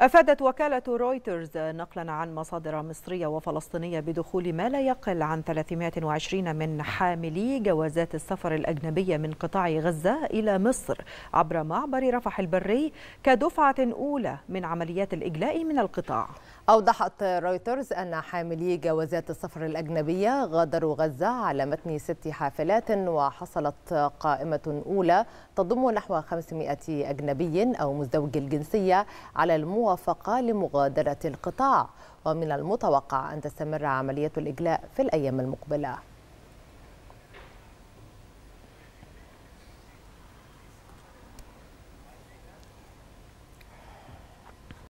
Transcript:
أفادت وكالة رويترز نقلا عن مصادر مصرية وفلسطينية بدخول ما لا يقل عن 320 من حاملي جوازات السفر الأجنبية من قطاع غزة إلى مصر عبر معبر رفح البري كدفعة أولى من عمليات الإجلاء من القطاع أوضحت رويترز أن حاملي جوازات السفر الأجنبية غادروا غزة على متن ست حافلات وحصلت قائمة أولى تضم نحو 500 أجنبي أو مزدوج الجنسية على المواطنين موافقة لمغادرة القطاع ومن المتوقع أن تستمر عملية الإجلاء في الأيام المقبلة